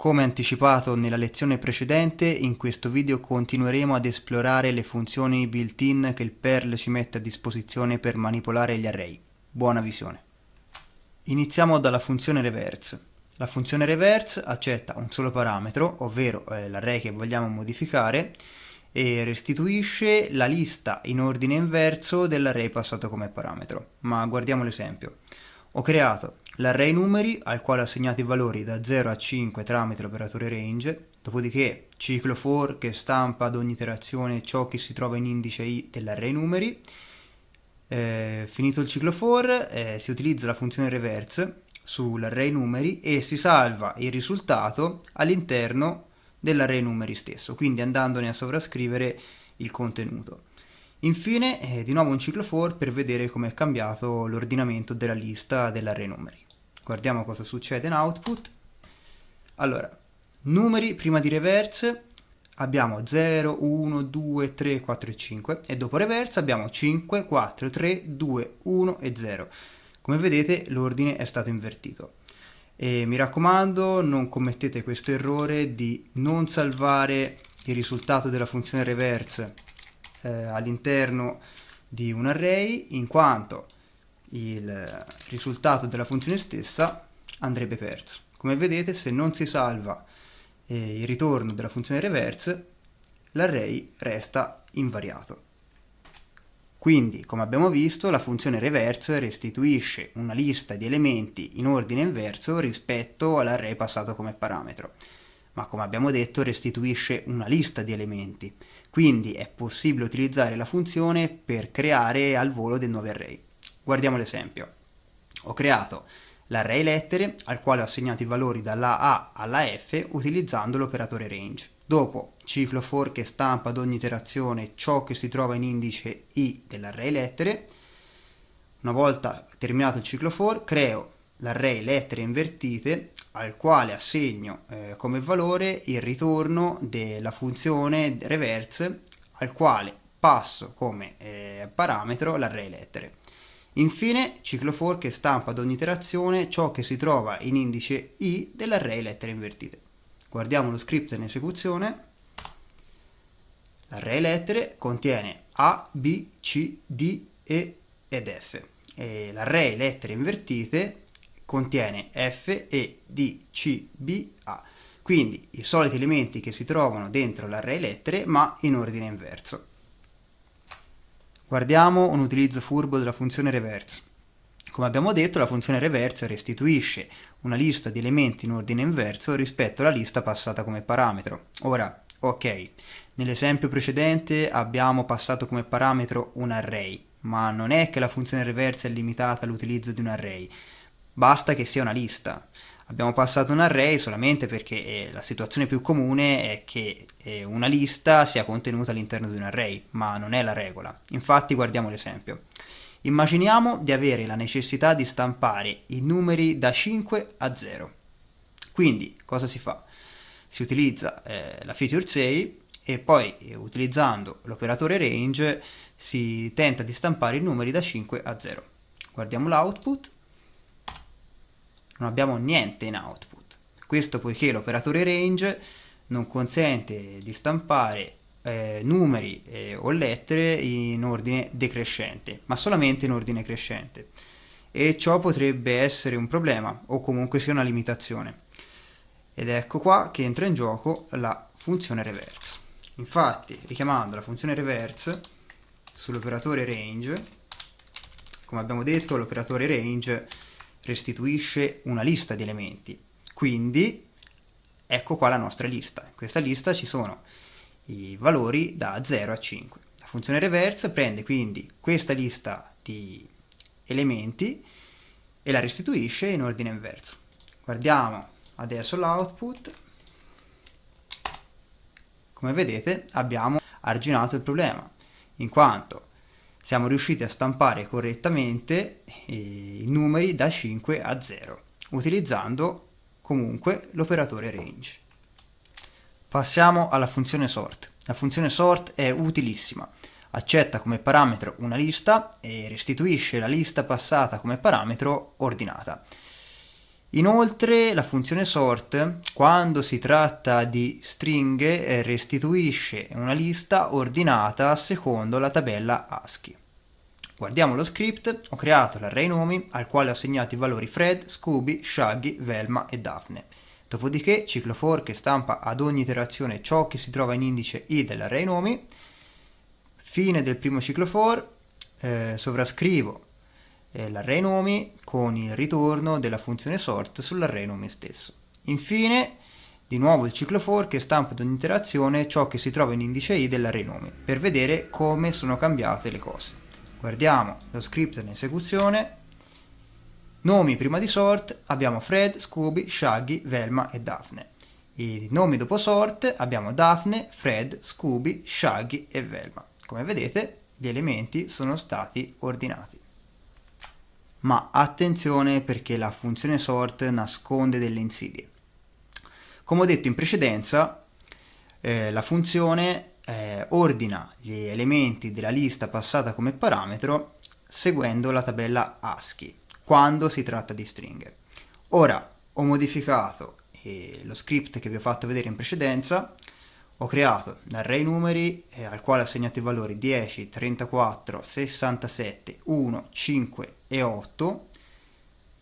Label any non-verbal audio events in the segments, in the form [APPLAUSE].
Come anticipato nella lezione precedente, in questo video continueremo ad esplorare le funzioni built-in che il Perl ci mette a disposizione per manipolare gli array. Buona visione! Iniziamo dalla funzione reverse. La funzione reverse accetta un solo parametro, ovvero eh, l'array che vogliamo modificare, e restituisce la lista in ordine inverso dell'array passato come parametro. Ma guardiamo l'esempio. Ho creato l'array numeri al quale ho assegnato i valori da 0 a 5 tramite l'operatore range, dopodiché ciclo for che stampa ad ogni iterazione ciò che si trova in indice i dell'array numeri, eh, finito il ciclo for eh, si utilizza la funzione reverse sull'array numeri e si salva il risultato all'interno dell'array numeri stesso, quindi andandone a sovrascrivere il contenuto. Infine, eh, di nuovo un ciclo for per vedere come è cambiato l'ordinamento della lista dell'array numeri. Guardiamo cosa succede in output. Allora, numeri prima di reverse abbiamo 0, 1, 2, 3, 4 e 5 e dopo reverse abbiamo 5, 4, 3, 2, 1 e 0. Come vedete l'ordine è stato invertito. E mi raccomando non commettete questo errore di non salvare il risultato della funzione reverse eh, all'interno di un array in quanto il risultato della funzione stessa andrebbe perso. Come vedete se non si salva eh, il ritorno della funzione reverse l'array resta invariato. Quindi, come abbiamo visto, la funzione reverse restituisce una lista di elementi in ordine inverso rispetto all'array passato come parametro, ma come abbiamo detto restituisce una lista di elementi, quindi è possibile utilizzare la funzione per creare al volo dei nuovi array. Guardiamo l'esempio. Ho creato l'array lettere al quale ho assegnato i valori dalla A alla F utilizzando l'operatore range. Dopo ciclo for che stampa ad ogni iterazione ciò che si trova in indice i dell'array lettere, una volta terminato il ciclo for creo l'array lettere invertite al quale assegno eh, come valore il ritorno della funzione reverse al quale passo come eh, parametro l'array lettere. Infine, ciclofor che stampa ad ogni iterazione ciò che si trova in indice i dell'array lettere invertite. Guardiamo lo script in esecuzione. L'array lettere contiene A, B, C, D, E ed F. E l'array lettere invertite contiene F, E, D, C, B, A. Quindi i soliti elementi che si trovano dentro l'array lettere ma in ordine inverso. Guardiamo un utilizzo furbo della funzione reverse. Come abbiamo detto, la funzione reverse restituisce una lista di elementi in ordine inverso rispetto alla lista passata come parametro. Ora, ok, nell'esempio precedente abbiamo passato come parametro un array, ma non è che la funzione reverse è limitata all'utilizzo di un array, basta che sia una lista. Abbiamo passato un array solamente perché eh, la situazione più comune è che eh, una lista sia contenuta all'interno di un array, ma non è la regola. Infatti guardiamo l'esempio. Immaginiamo di avere la necessità di stampare i numeri da 5 a 0. Quindi cosa si fa? Si utilizza eh, la feature 6 e poi eh, utilizzando l'operatore range si tenta di stampare i numeri da 5 a 0. Guardiamo l'output non abbiamo niente in output. Questo poiché l'operatore range non consente di stampare eh, numeri eh, o lettere in ordine decrescente, ma solamente in ordine crescente. E ciò potrebbe essere un problema o comunque sia una limitazione. Ed ecco qua che entra in gioco la funzione reverse. Infatti, richiamando la funzione reverse sull'operatore range, come abbiamo detto, l'operatore range restituisce una lista di elementi. Quindi ecco qua la nostra lista. In questa lista ci sono i valori da 0 a 5. La funzione reverse prende quindi questa lista di elementi e la restituisce in ordine inverso. Guardiamo adesso l'output. Come vedete abbiamo arginato il problema, in quanto siamo riusciti a stampare correttamente eh, i numeri da 5 a 0 utilizzando comunque l'operatore range. Passiamo alla funzione sort. La funzione sort è utilissima. Accetta come parametro una lista e restituisce la lista passata come parametro ordinata. Inoltre la funzione sort, quando si tratta di stringhe, eh, restituisce una lista ordinata secondo la tabella ASCII. Guardiamo lo script, ho creato l'array nomi al quale ho assegnato i valori Fred, Scooby, Shaggy, Velma e Daphne. Dopodiché ciclo for che stampa ad ogni iterazione ciò che si trova in indice i dell'array nomi. Fine del primo ciclo for, eh, sovrascrivo eh, l'array nomi con il ritorno della funzione sort sull'array nomi stesso. Infine, di nuovo il ciclo for che stampa ad un'interazione ciò che si trova in indice i dell'array nomi per vedere come sono cambiate le cose. Guardiamo lo script in esecuzione. Nomi prima di sort abbiamo Fred, Scooby, Shaggy, Velma e Daphne. I nomi dopo sort abbiamo Daphne, Fred, Scooby, Shaggy e Velma. Come vedete gli elementi sono stati ordinati ma attenzione perché la funzione sort nasconde delle insidie. Come ho detto in precedenza, eh, la funzione eh, ordina gli elementi della lista passata come parametro seguendo la tabella ASCII quando si tratta di stringhe. Ora ho modificato eh, lo script che vi ho fatto vedere in precedenza ho creato l'array numeri eh, al quale ho assegnato i valori 10, 34, 67, 1, 5 e 8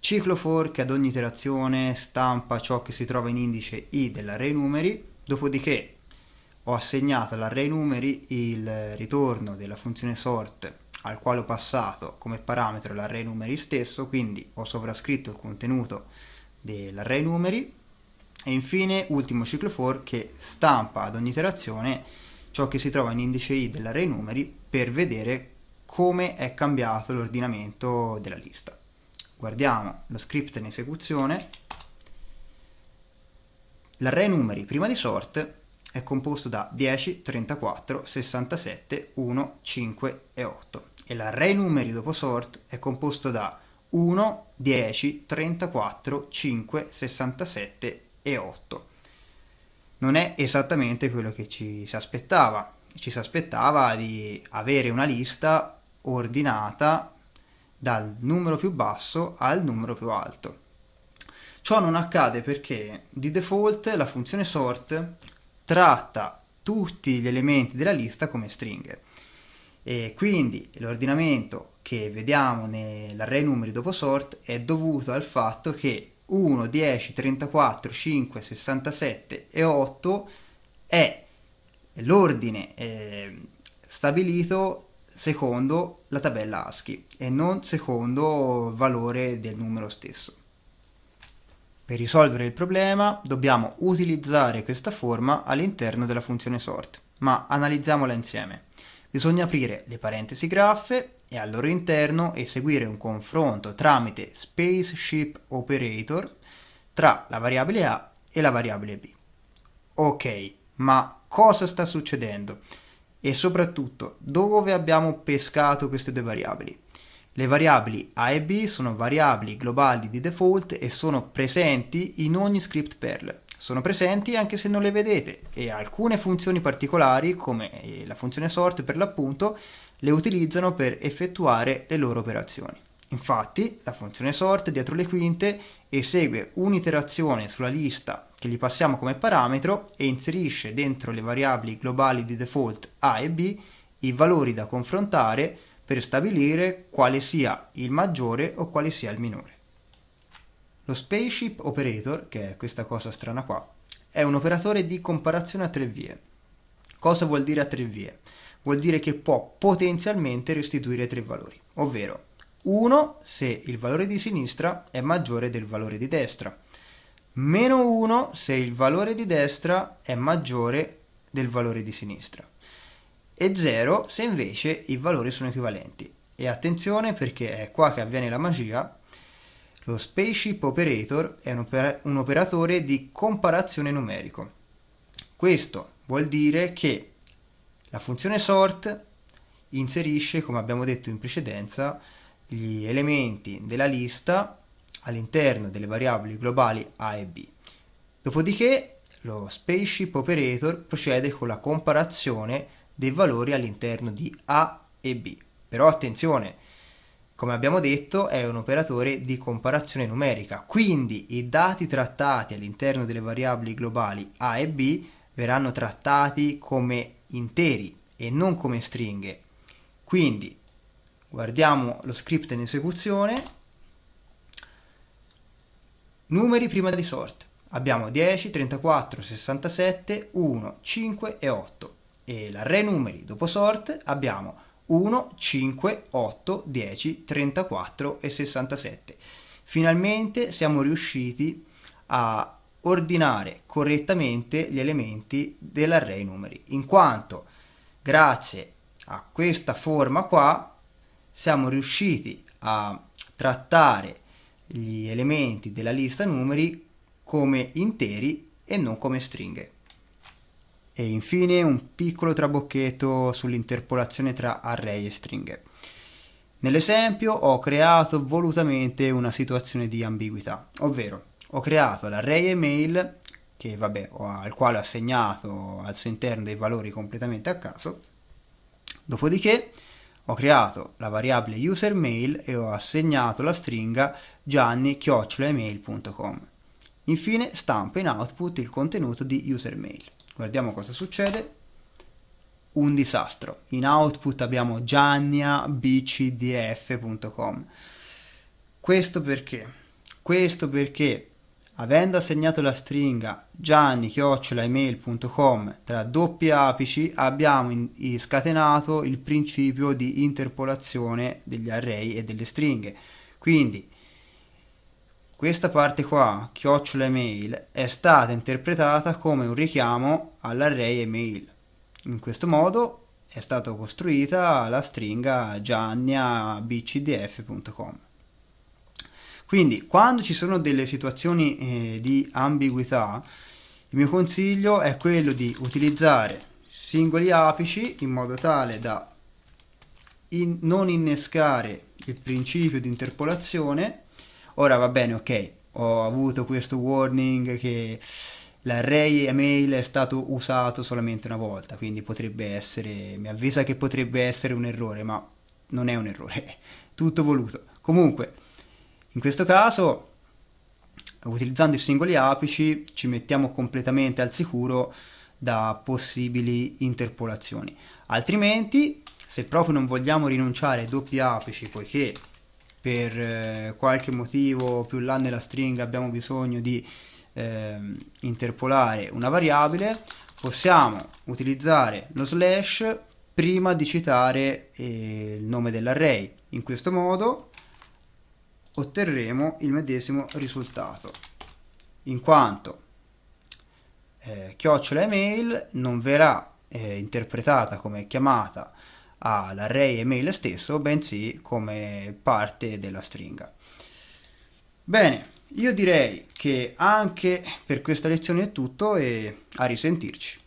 ciclo for che ad ogni iterazione stampa ciò che si trova in indice i dell'array numeri, dopodiché ho assegnato all'array numeri il ritorno della funzione sort al quale ho passato come parametro l'array numeri stesso, quindi ho sovrascritto il contenuto dell'array numeri e infine ultimo ciclo for che stampa ad ogni iterazione ciò che si trova in indice i dell'array numeri per vedere come è cambiato l'ordinamento della lista. Guardiamo lo script in esecuzione. L'array numeri prima di sort è composto da 10, 34, 67, 1, 5 e 8 e l'array numeri dopo sort è composto da 1, 10, 34, 5, 67, e 8. Non è esattamente quello che ci si aspettava. Ci si aspettava di avere una lista ordinata dal numero più basso al numero più alto. Ciò non accade perché di default la funzione sort tratta tutti gli elementi della lista come stringhe e quindi l'ordinamento che vediamo nell'array numeri dopo sort è dovuto al fatto che 1, 10, 34, 5, 67 e 8 è l'ordine eh, stabilito secondo la tabella ASCII e non secondo il valore del numero stesso. Per risolvere il problema dobbiamo utilizzare questa forma all'interno della funzione sort, ma analizziamola insieme. Bisogna aprire le parentesi graffe e al loro interno eseguire un confronto tramite spaceship operator tra la variabile A e la variabile B. Ok, ma cosa sta succedendo? E soprattutto, dove abbiamo pescato queste due variabili? Le variabili A e B sono variabili globali di default e sono presenti in ogni script Perl sono presenti anche se non le vedete e alcune funzioni particolari, come eh, la funzione sort per l'appunto, le utilizzano per effettuare le loro operazioni. Infatti la funzione sort dietro le quinte esegue un'iterazione sulla lista che gli passiamo come parametro e inserisce dentro le variabili globali di default A e B i valori da confrontare per stabilire quale sia il maggiore o quale sia il minore. Lo Spaceship Operator, che è questa cosa strana qua, è un operatore di comparazione a tre vie. Cosa vuol dire a tre vie? Vuol dire che può potenzialmente restituire tre valori, ovvero 1 se il valore di sinistra è maggiore del valore di destra, meno 1 se il valore di destra è maggiore del valore di sinistra e 0 se invece i valori sono equivalenti. E attenzione perché è qua che avviene la magia, lo Spaceship Operator è un, oper- un operatore di comparazione numerico. Questo vuol dire che la funzione sort inserisce, come abbiamo detto in precedenza, gli elementi della lista all'interno delle variabili globali A e B. Dopodiché lo spaceship operator procede con la comparazione dei valori all'interno di A e B. Però attenzione, come abbiamo detto, è un operatore di comparazione numerica, quindi i dati trattati all'interno delle variabili globali A e B verranno trattati come interi e non come stringhe. Quindi guardiamo lo script in esecuzione, numeri prima di sort. Abbiamo 10, 34, 67, 1, 5 e 8. E l'array numeri dopo sort abbiamo 1, 5, 8, 10, 34 e 67. Finalmente siamo riusciti a ordinare correttamente gli elementi dell'array numeri, in quanto grazie a questa forma qua siamo riusciti a trattare gli elementi della lista numeri come interi e non come stringhe e infine un piccolo trabocchetto sull'interpolazione tra array e stringhe. Nell'esempio ho creato volutamente una situazione di ambiguità, ovvero ho creato l'array email che, vabbè, al quale ho assegnato al suo interno dei valori completamente a caso, dopodiché ho creato la variabile usermail e ho assegnato la stringa gianni-email.com. Infine stampo in output il contenuto di usermail guardiamo cosa succede un disastro in output abbiamo gianniabcdf.com questo perché questo perché avendo assegnato la stringa gianni-email.com tra doppi apici abbiamo scatenato il principio di interpolazione degli array e delle stringhe. Quindi questa parte qua, chiocciola email, è stata interpretata come un richiamo all'array email. In questo modo è stata costruita la stringa giannia.bcdf.com. Quindi, quando ci sono delle situazioni eh, di ambiguità, il mio consiglio è quello di utilizzare singoli apici in modo tale da in non innescare il principio di interpolazione Ora va bene, ok, ho avuto questo warning che l'array email è stato usato solamente una volta, quindi potrebbe essere, mi avvisa che potrebbe essere un errore, ma non è un errore, [LAUGHS] tutto voluto. Comunque, in questo caso, utilizzando i singoli apici, ci mettiamo completamente al sicuro da possibili interpolazioni. Altrimenti, se proprio non vogliamo rinunciare ai doppi apici, poiché per eh, qualche motivo più là nella stringa abbiamo bisogno di eh, interpolare una variabile, possiamo utilizzare lo slash prima di citare eh, il nome dell'array. In questo modo otterremo il medesimo risultato, in quanto eh, chiocciola email non verrà eh, interpretata come chiamata all'array email stesso, bensì come parte della stringa. Bene, io direi che anche per questa lezione è tutto e a risentirci.